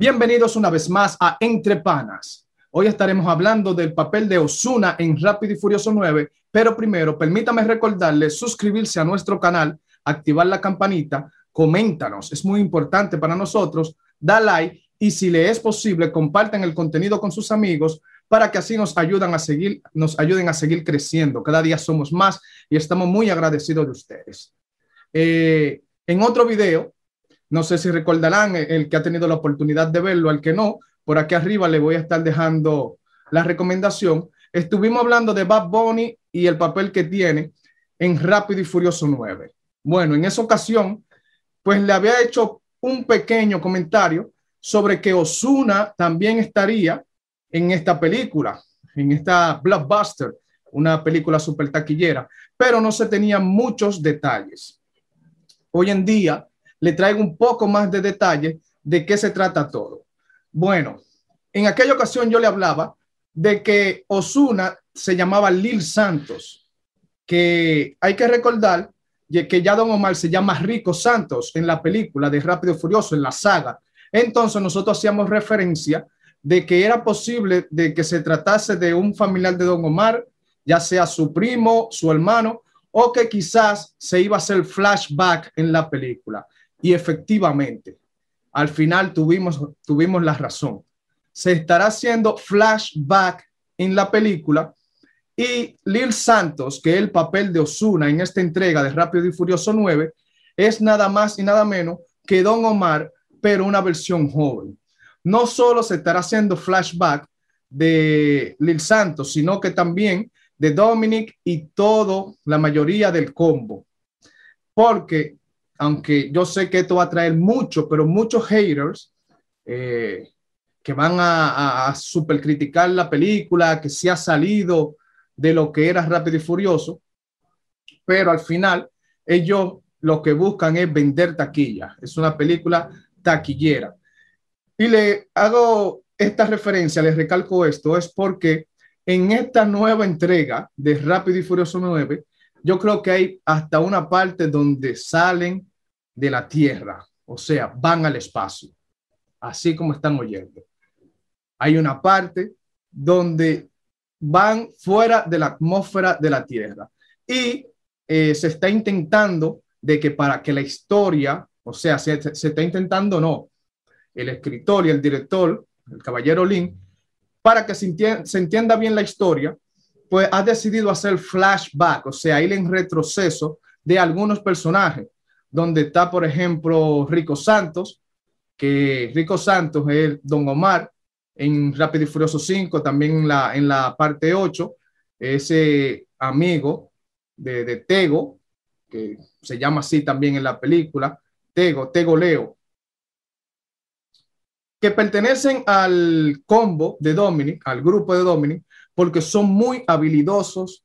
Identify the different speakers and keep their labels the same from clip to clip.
Speaker 1: Bienvenidos una vez más a Entre Panas. Hoy estaremos hablando del papel de Osuna en Rápido y Furioso 9, pero primero permítame recordarles suscribirse a nuestro canal, activar la campanita, coméntanos, es muy importante para nosotros, da like y si le es posible compartan el contenido con sus amigos para que así nos ayudan a seguir, nos ayuden a seguir creciendo. Cada día somos más y estamos muy agradecidos de ustedes. Eh, en otro video no sé si recordarán, e, el que ha tenido la oportunidad de verlo, al que no, por aquí arriba le voy a estar dejando la recomendación. Estuvimos hablando de Bad Bunny y el papel que tiene en Rápido y Furioso 9. Bueno, en esa ocasión, pues le había hecho un pequeño comentario sobre que Osuna también estaría en esta película, en esta blockbuster, una película super taquillera, pero no se tenían muchos detalles. Hoy en día, le traigo un poco más de detalle de qué se trata todo. Bueno, en aquella ocasión yo le hablaba de que Osuna se llamaba Lil Santos, que hay que recordar que ya Don Omar se llama Rico Santos en la película de Rápido Furioso, en la saga. Entonces nosotros hacíamos referencia de que era posible de que se tratase de un familiar de Don Omar, ya sea su primo, su hermano, o que quizás se iba a hacer flashback en la película. Y efectivamente, al final tuvimos, tuvimos la razón. Se estará haciendo flashback en la película y Lil Santos, que es el papel de Osuna en esta entrega de Rápido y Furioso 9, es nada más y nada menos que Don Omar, pero una versión joven. No solo se estará haciendo flashback de Lil Santos, sino que también de Dominic y todo, la mayoría del combo. Porque aunque yo sé que esto va a traer mucho, pero muchos haters eh, que van a, a, supercriticar la película, que se ha salido de lo que era Rápido y Furioso, pero al final ellos lo que buscan es vender taquilla. Es una película taquillera. Y le hago esta referencia, les recalco esto, es porque en esta nueva entrega de Rápido y Furioso 9, yo creo que hay hasta una parte donde salen de la Tierra, o sea, van al espacio, así como están oyendo. Hay una parte donde van fuera de la atmósfera de la Tierra y eh, se está intentando de que para que la historia, o sea, se, está intentando no, el escritor y el director, el caballero Lin, para que se entienda bien la historia, pues ha decidido hacer flashback, o sea, ir en retroceso de algunos personajes, donde está, por ejemplo, Rico Santos, que Rico Santos es Don Omar en Rápido y Furioso 5, también en la, en la parte 8, ese amigo de, de Tego, que se llama así también en la película, Tego, Tego Leo, que pertenecen al combo de Dominic, al grupo de Dominic, porque son muy habilidosos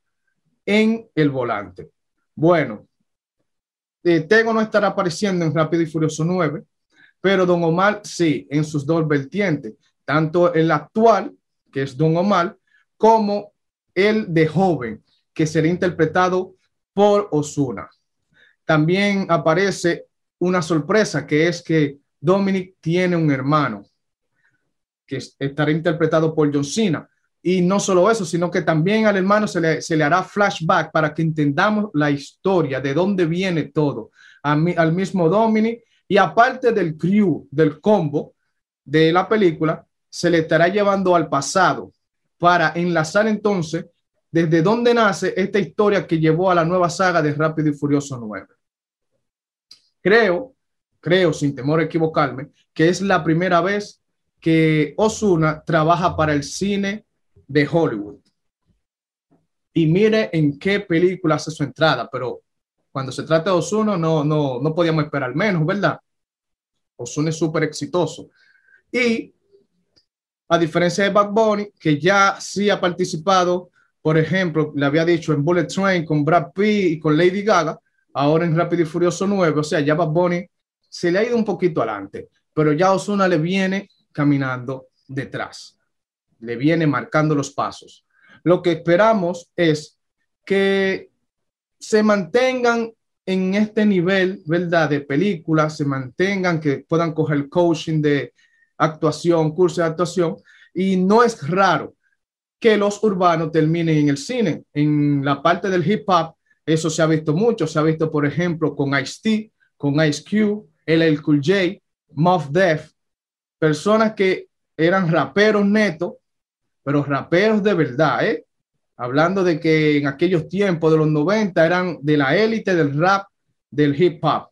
Speaker 1: en el volante. Bueno, eh, Tego no estará apareciendo en Rápido y Furioso 9, pero Don Omar sí, en sus dos vertientes, tanto el actual, que es Don Omar, como el de joven, que será interpretado por Osuna. También aparece una sorpresa, que es que Dominic tiene un hermano, que estará interpretado por John Cena. Y no solo eso, sino que también al hermano se le, hará flashback para que entendamos la historia, de dónde viene todo. A al mismo Dominic y aparte del crew, del combo de la película, se le estará llevando al pasado para enlazar entonces desde dónde nace esta historia que llevó a la nueva saga de Rápido y Furioso 9. Creo, creo, sin temor a equivocarme, que es la primera vez que Osuna trabaja para el cine de Hollywood. Y mire en qué película hace su entrada, pero cuando se trata de Osuna no, no, no podíamos esperar menos, ¿verdad? Osuna es súper exitoso. Y a diferencia de Bad Bunny, que ya sí ha participado, por ejemplo, le había dicho en Bullet Train con Brad Pitt y con Lady Gaga, ahora en Rápido y Furioso 9, o sea, ya Bad Bunny se le ha ido un poquito adelante, pero ya Osuna le viene caminando detrás le viene marcando los pasos. Lo que esperamos es que se mantengan en este nivel, ¿verdad? De películas, se mantengan, que puedan coger coaching de actuación, curso de actuación. Y no es raro que los urbanos terminen en el cine. En la parte del hip hop, eso se ha visto mucho. Se ha visto, por ejemplo, con Ice-T, con Ice el El Cool J, Muff Def, personas que eran raperos netos pero raperos de verdad, ¿eh? Hablando de que en aquellos tiempos de los 90 eran de la élite del rap, del hip hop,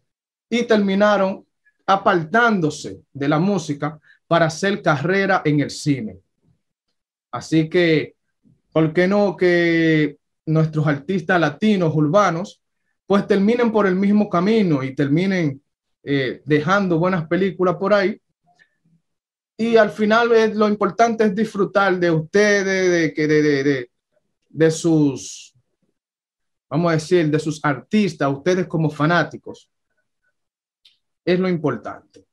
Speaker 1: y terminaron apartándose de la música para hacer carrera en el cine. Así que, ¿por qué no que nuestros artistas latinos, urbanos, pues terminen por el mismo camino y terminen eh, dejando buenas películas por ahí y al final eh, lo importante es disfrutar de ustedes, de, de, de, sus, vamos a decir, de sus artistas, ustedes como fanáticos. Es lo importante.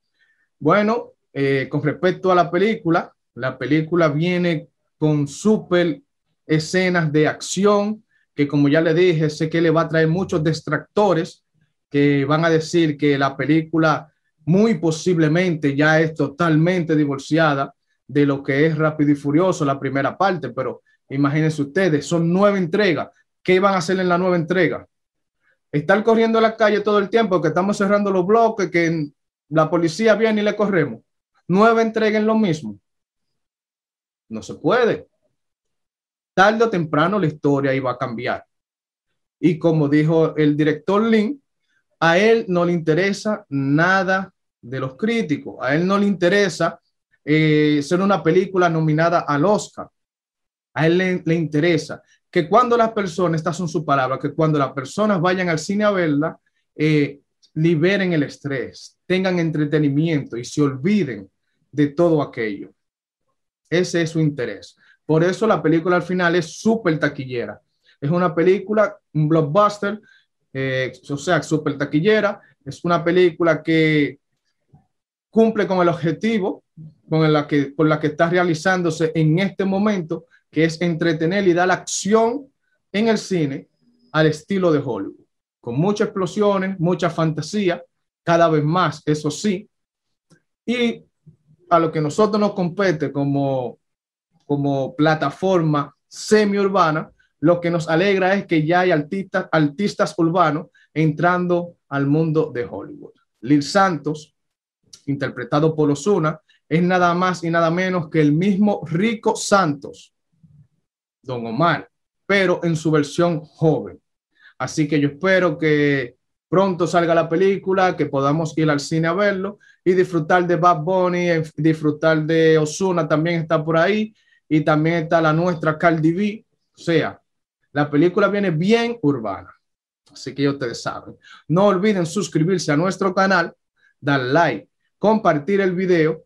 Speaker 1: Bueno, eh, con respecto a la película, la película viene con súper escenas de acción, que como ya le dije, sé que le va a traer muchos distractores que van a decir que la película muy posiblemente ya es totalmente divorciada de lo que es Rápido y Furioso, la primera parte, pero imagínense ustedes, son nueve entregas. ¿Qué van a hacer en la nueva entrega? Estar corriendo a la calle todo el tiempo, que estamos cerrando los bloques, que la policía viene y le corremos. Nueve entregas en lo mismo. No se puede. Tarde o temprano la historia iba a cambiar. Y como dijo el director Lin, a él no le interesa nada de los críticos. A él no le interesa eh, ser una película nominada al Oscar. A él le, interesa que cuando las personas, estas son su palabra que cuando las personas vayan al cine a verla, eh, liberen el estrés, tengan entretenimiento y se olviden de todo aquello. Ese es su interés. Por eso la película al final es súper taquillera. Es una película, un blockbuster, eh, o sea, súper taquillera. Es una película que cumple con el objetivo con el que, la que está realizándose en este momento, que es entretener y dar acción en el cine al estilo de Hollywood, con muchas explosiones, mucha fantasía, cada vez más, eso sí, y a lo que nosotros nos compete como, como plataforma semiurbana, lo que nos alegra es que ya hay artistas, artistas urbanos entrando al mundo de Hollywood. Lil Santos, interpretado por Osuna, es nada más y nada menos que el mismo Rico Santos, Don Omar, pero en su versión joven. Así que yo espero que pronto salga la película, que podamos ir al cine a verlo y disfrutar de Bad Bunny, disfrutar de Osuna también está por ahí y también está la nuestra Cardi B. O sea, la película viene bien urbana. Así que ya ustedes saben. No olviden suscribirse a nuestro canal, dar like compartir el video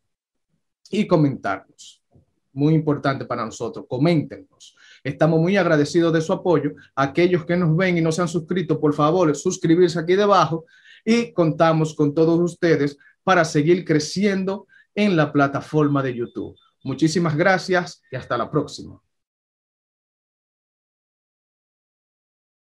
Speaker 1: y comentarnos. Muy importante para nosotros, coméntenos. Estamos muy agradecidos de su apoyo. Aquellos que nos ven y no se han suscrito, por favor, suscribirse aquí debajo y contamos con todos ustedes para seguir creciendo en la plataforma de YouTube. Muchísimas gracias y hasta la próxima.